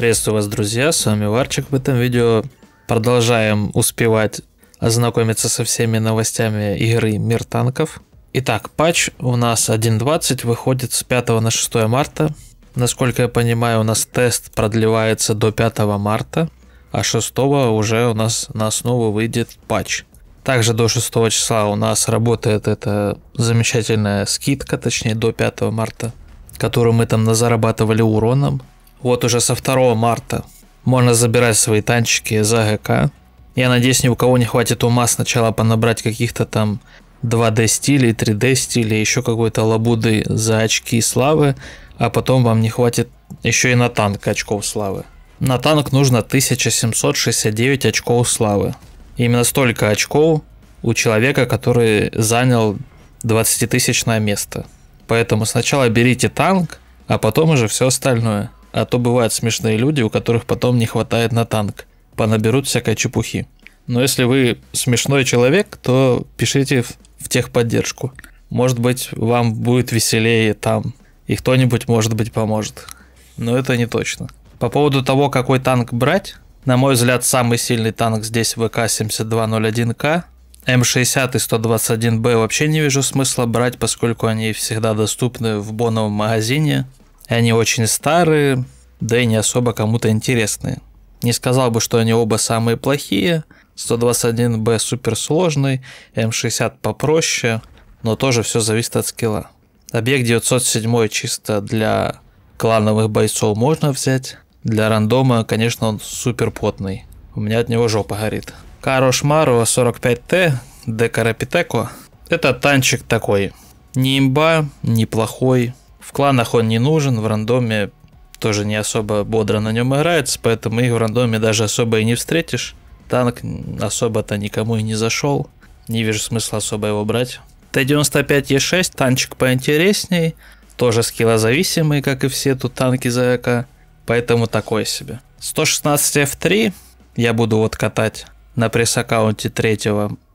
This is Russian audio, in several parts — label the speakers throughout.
Speaker 1: Приветствую вас, друзья, с вами Варчик. В этом видео продолжаем успевать ознакомиться со всеми новостями игры «Мир танков». Итак, патч у нас 1.20, выходит с 5 на 6 марта. Насколько я понимаю, у нас тест продлевается до 5 марта, а 6 уже у нас на основу выйдет патч. Также до 6 числа у нас работает эта замечательная скидка, точнее до 5 марта, которую мы там назарабатывали уроном. Вот уже со 2 марта можно забирать свои танчики за ГК. Я надеюсь, ни у кого не хватит ума сначала понабрать каких-то там 2D стилей, 3D стилей, еще какой-то лабуды за очки и славы, а потом вам не хватит еще и на танк очков славы. На танк нужно 1769 очков славы. Именно столько очков у человека, который занял 20-тысячное место. Поэтому сначала берите танк, а потом уже все остальное – а то бывают смешные люди, у которых потом не хватает на танк. Понаберут всякой чепухи. Но если вы смешной человек, то пишите в техподдержку. Может быть, вам будет веселее там, и кто-нибудь, может быть, поможет. Но это не точно. По поводу того, какой танк брать, на мой взгляд, самый сильный танк здесь ВК-7201К. М60 и 121Б вообще не вижу смысла брать, поскольку они всегда доступны в боновом магазине. Они очень старые, да и не особо кому-то интересные. Не сказал бы, что они оба самые плохие. 121B суперсложный, М60 эм попроще, но тоже все зависит от скилла. Объект 907 чисто для клановых бойцов можно взять. Для рандома, конечно, он супер потный. У меня от него жопа горит. Каро Шмарова 45Т Декарапитеко. Это танчик такой. Не имба, не плохой, в кланах он не нужен, в рандоме тоже не особо бодро на нем играется, поэтому их в рандоме даже особо и не встретишь. Танк особо-то никому и не зашел. Не вижу смысла особо его брать. Т-95Е6, танчик поинтересней. Тоже скиллозависимый, как и все тут танки ЗК. Поэтому такой себе. 116F3 я буду вот катать на пресс-аккаунте 3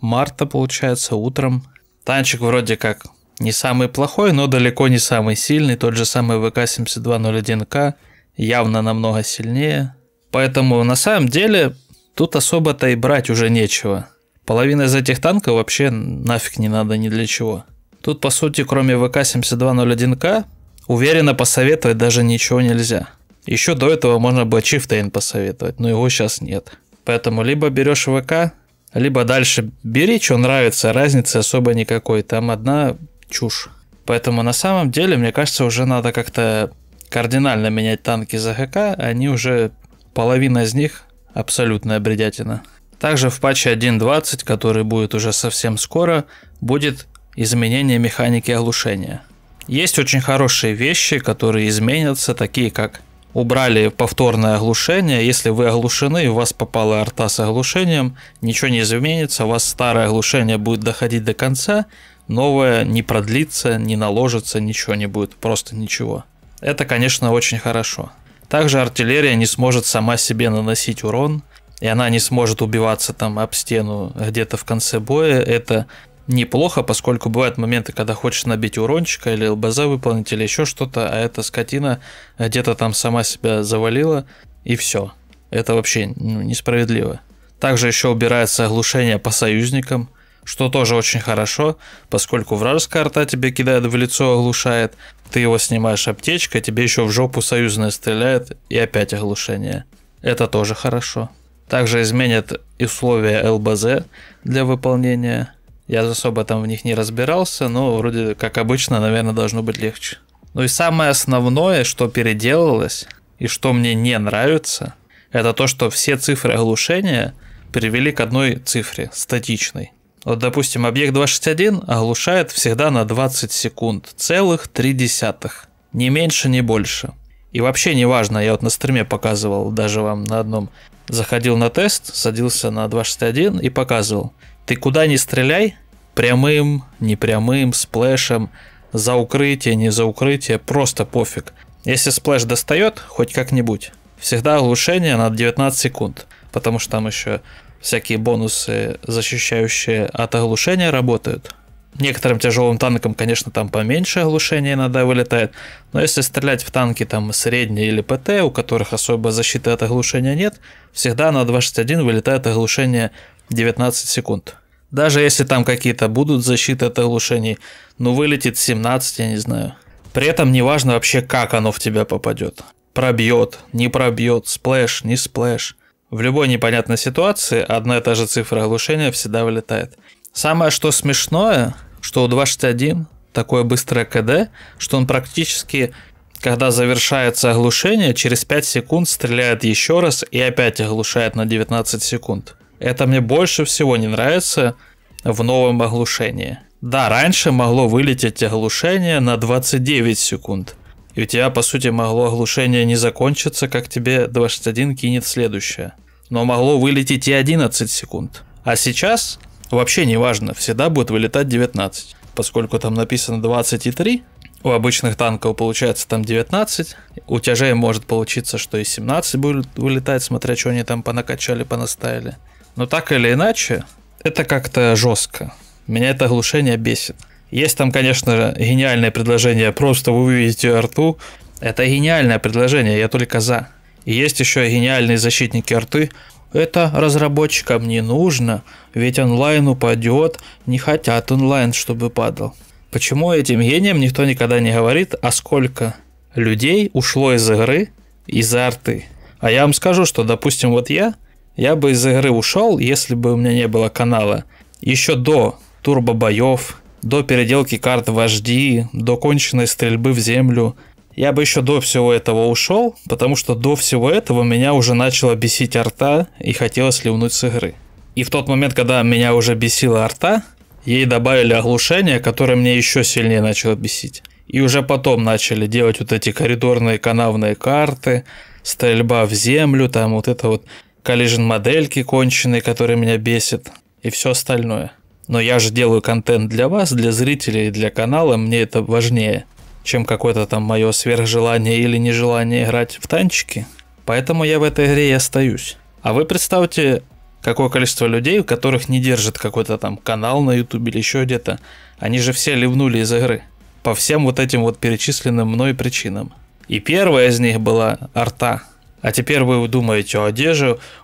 Speaker 1: марта, получается, утром. Танчик вроде как не самый плохой, но далеко не самый сильный. Тот же самый ВК-7201К явно намного сильнее. Поэтому на самом деле тут особо-то и брать уже нечего. Половина из этих танков вообще нафиг не надо ни для чего. Тут по сути кроме ВК-7201К уверенно посоветовать даже ничего нельзя. Еще до этого можно было Чифтейн посоветовать, но его сейчас нет. Поэтому либо берешь ВК, либо дальше бери, что нравится, разницы особо никакой. Там одна чушь. Поэтому на самом деле, мне кажется, уже надо как-то кардинально менять танки за ХК, они уже половина из них абсолютная бредятина. Также в патче 1.20, который будет уже совсем скоро, будет изменение механики оглушения. Есть очень хорошие вещи, которые изменятся, такие как убрали повторное оглушение, если вы оглушены, у вас попала арта с оглушением, ничего не изменится, у вас старое оглушение будет доходить до конца, новое не продлится, не наложится, ничего не будет, просто ничего. Это, конечно, очень хорошо. Также артиллерия не сможет сама себе наносить урон, и она не сможет убиваться там об стену где-то в конце боя. Это неплохо, поскольку бывают моменты, когда хочешь набить урончика или ЛБЗ выполнить или еще что-то, а эта скотина где-то там сама себя завалила, и все. Это вообще ну, несправедливо. Также еще убирается оглушение по союзникам – что тоже очень хорошо, поскольку вражеская арта тебе кидает в лицо, оглушает, ты его снимаешь аптечка, тебе еще в жопу союзная стреляет и опять оглушение. Это тоже хорошо. Также изменят условия ЛБЗ для выполнения. Я особо там в них не разбирался, но вроде как обычно, наверное, должно быть легче. Ну и самое основное, что переделалось и что мне не нравится, это то, что все цифры оглушения привели к одной цифре, статичной. Вот, допустим, объект 261 оглушает всегда на 20 секунд, целых 3 десятых. Не меньше, не больше. И вообще не важно, я вот на стриме показывал, даже вам на одном. Заходил на тест, садился на 261 и показывал. Ты куда не стреляй, прямым, непрямым, сплэшем, за укрытие, не за укрытие, просто пофиг. Если сплэш достает, хоть как-нибудь. Всегда оглушение на 19 секунд, потому что там еще всякие бонусы, защищающие от оглушения, работают. Некоторым тяжелым танкам, конечно, там поменьше оглушения иногда вылетает, но если стрелять в танки там средние или ПТ, у которых особо защиты от оглушения нет, всегда на 2.61 вылетает оглушение 19 секунд. Даже если там какие-то будут защиты от оглушений, ну вылетит 17, я не знаю. При этом не важно вообще, как оно в тебя попадет. Пробьет, не пробьет, сплэш, не сплэш. В любой непонятной ситуации одна и та же цифра оглушения всегда вылетает. Самое что смешное, что у 261 такое быстрое КД, что он практически, когда завершается оглушение, через 5 секунд стреляет еще раз и опять оглушает на 19 секунд. Это мне больше всего не нравится в новом оглушении. Да, раньше могло вылететь оглушение на 29 секунд. И у тебя, по сути, могло оглушение не закончиться, как тебе 261 кинет следующее но могло вылететь и 11 секунд. А сейчас вообще не важно, всегда будет вылетать 19. Поскольку там написано 23, у обычных танков получается там 19, у тяжей может получиться, что и 17 будет вылетать, смотря что они там понакачали, понаставили. Но так или иначе, это как-то жестко. Меня это оглушение бесит. Есть там, конечно, гениальное предложение, просто вы арту. Это гениальное предложение, я только за. Есть еще гениальные защитники арты. Это разработчикам не нужно, ведь онлайн упадет, не хотят онлайн, чтобы падал. Почему этим гением никто никогда не говорит, а сколько людей ушло из игры из-за арты? А я вам скажу, что, допустим, вот я, я бы из игры ушел, если бы у меня не было канала. Еще до турбобоев, до переделки карт вожди, до конченной стрельбы в землю – я бы еще до всего этого ушел, потому что до всего этого меня уже начало бесить арта и хотелось ливнуть с игры. И в тот момент, когда меня уже бесила арта, ей добавили оглушение, которое мне еще сильнее начало бесить. И уже потом начали делать вот эти коридорные канавные карты, стрельба в землю, там вот это вот коллижен модельки конченые, которые меня бесит, и все остальное. Но я же делаю контент для вас, для зрителей, для канала, мне это важнее чем какое-то там мое сверхжелание или нежелание играть в танчики. Поэтому я в этой игре и остаюсь. А вы представьте, какое количество людей, у которых не держит какой-то там канал на YouTube или еще где-то. Они же все ливнули из игры. По всем вот этим вот перечисленным мной причинам. И первая из них была арта. А теперь вы думаете, а где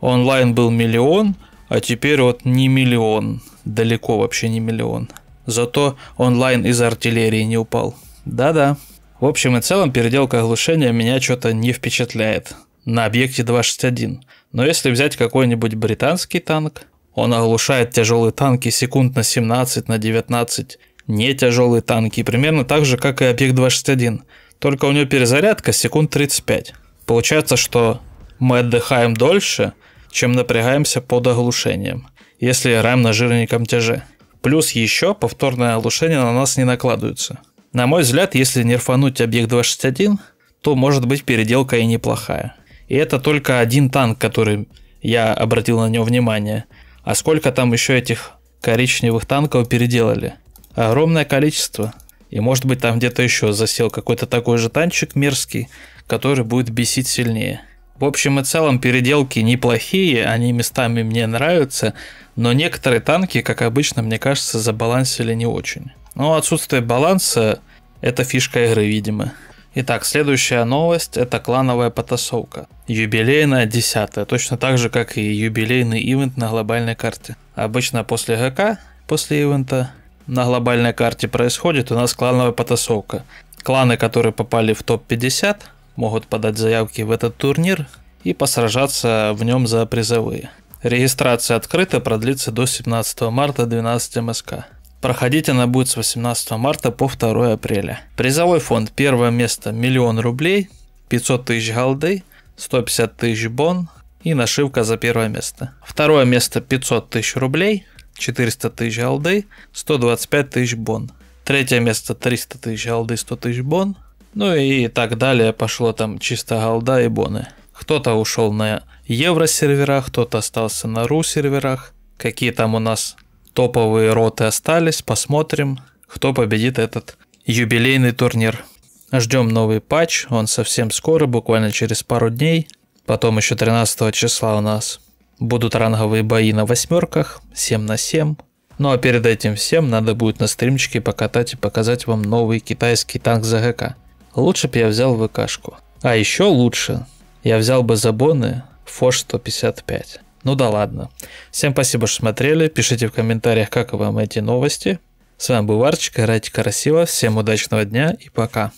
Speaker 1: онлайн был миллион, а теперь вот не миллион. Далеко вообще не миллион. Зато онлайн из артиллерии не упал. Да-да. В общем и целом, переделка оглушения меня что-то не впечатляет на объекте 261. Но если взять какой-нибудь британский танк, он оглушает тяжелые танки секунд на 17, на 19, не тяжелые танки, примерно так же, как и объект 261. Только у него перезарядка секунд 35. Получается, что мы отдыхаем дольше, чем напрягаемся под оглушением, если играем на жирненьком тяже. Плюс еще повторное оглушение на нас не накладывается. На мой взгляд, если нерфануть объект 261, то может быть переделка и неплохая. И это только один танк, который я обратил на него внимание. А сколько там еще этих коричневых танков переделали? Огромное количество. И может быть там где-то еще засел какой-то такой же танчик мерзкий, который будет бесить сильнее. В общем и целом переделки неплохие, они местами мне нравятся, но некоторые танки, как обычно, мне кажется, забалансили не очень. Но ну, отсутствие баланса – это фишка игры, видимо. Итак, следующая новость – это клановая потасовка. Юбилейная десятая, точно так же, как и юбилейный ивент на глобальной карте. Обычно после ГК, после ивента, на глобальной карте происходит у нас клановая потасовка. Кланы, которые попали в топ-50, могут подать заявки в этот турнир и посражаться в нем за призовые. Регистрация открыта продлится до 17 марта 12 МСК. Эм Проходить она будет с 18 марта по 2 апреля. Призовой фонд. Первое место – миллион рублей, 500 тысяч голды, 150 тысяч бон и нашивка за первое место. Второе место 500 тысяч рублей, 400 тысяч голды, 125 тысяч бон. Третье место 300 тысяч голды, 100 тысяч бон. Ну и так далее пошло там чисто голда и боны. Кто-то ушел на евро серверах, кто-то остался на ру серверах. Какие там у нас Топовые роты остались. Посмотрим, кто победит этот юбилейный турнир. Ждем новый патч. Он совсем скоро, буквально через пару дней. Потом еще 13 числа у нас будут ранговые бои на восьмерках, 7 на 7. Ну а перед этим всем надо будет на стримчике покатать и показать вам новый китайский танк ЗГК. Лучше бы я взял ВКшку. А еще лучше, я взял бы забоны Фош 155. Ну да ладно. Всем спасибо, что смотрели. Пишите в комментариях, как вам эти новости. С вами был Варчик, играйте красиво, всем удачного дня и пока.